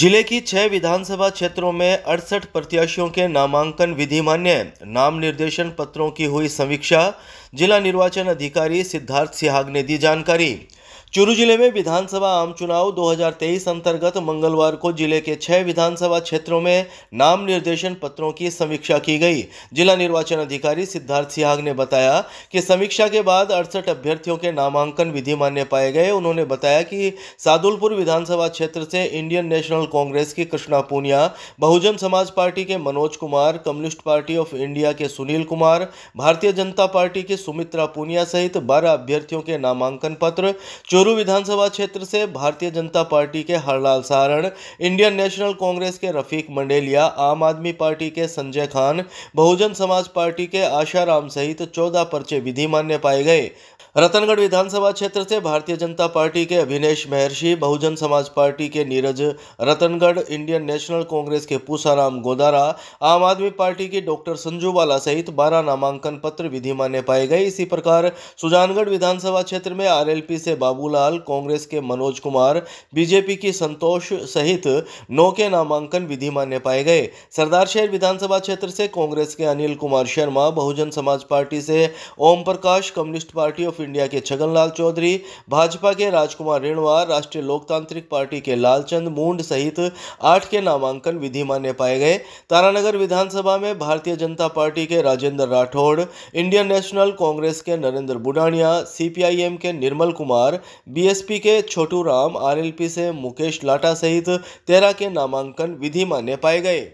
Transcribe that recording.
जिले की छह विधानसभा क्षेत्रों में अड़सठ प्रत्याशियों के नामांकन विधि मान्य नाम निर्देशन पत्रों की हुई समीक्षा जिला निर्वाचन अधिकारी सिद्धार्थ सिहाग ने दी जानकारी चुरू जिले में विधानसभा आम चुनाव 2023 अंतर्गत मंगलवार को जिले के छह विधानसभा क्षेत्रों में नाम निर्देशन पत्रों की समीक्षा की गई जिला निर्वाचन अधिकारी सिद्धार्थ सिहाग ने बताया कि समीक्षा के बाद अड़सठ अभ्यर्थियों के नामांकन विधि मान्य पाए गए उन्होंने बताया कि सादुलपुर विधानसभा क्षेत्र से इंडियन नेशनल कांग्रेस की कृष्णा पूनिया बहुजन समाज पार्टी के Manoj Kumar Communist Party of India के सुनील कुमार भारतीय जनता पार्टी के सुमित्रा पूनिया सहित बारह अभ्यर्थियों के नामांकन पत्र चूरू विधानसभा क्षेत्र से भारतीय जनता पार्टी के Harlal Saran Indian National Congress के रफीक मंडेलिया आम आदमी पार्टी के संजय खान बहुजन समाज पार्टी के आशाराम सहित चौदह पर्चे विधि मान्य पाए गए रतनगढ़ विधानसभा क्षेत्र से भारतीय जनता पार्टी के अभिनेश महर्षि बहुजन समाज पार्टी के Neeraj Ratangarh Indian National Congress के पूसाराम गोदारा आम आदमी पार्टी के डॉक्टर संजूवाला सहित 12 नामांकन पत्र विधि मान्य पाए गए इसी प्रकार सुजानगढ़ विधानसभा क्षेत्र में आरएलपी से बाबू बाबूलाल कांग्रेस के मनोज कुमार बीजेपी की संतोष सहित नौ के नामांकन विधि मान्य पाए गए सरदार शहर विधानसभा क्षेत्र से कांग्रेस के अनिल कुमार शर्मा बहुजन समाज पार्टी से Om Prakash Communist Party of India के छगन चौधरी भाजपा के राजकुमार रेणवा राष्ट्रीय लोकतांत्रिक पार्टी के लालचंद मूंड सहित आठ के नामांकन विधि मान्य पाए गए तारानगर विधानसभा में भारतीय जनता पार्टी के Rajendra Rathore Indian National Congress के नरेंद्र बुडानिया सीपीआईएम के निर्मल कुमार बीएसपी के छोटू राम आरएलपी से मुकेश लाटा सहित तेरह के नामांकन विधि मान्य पाए गए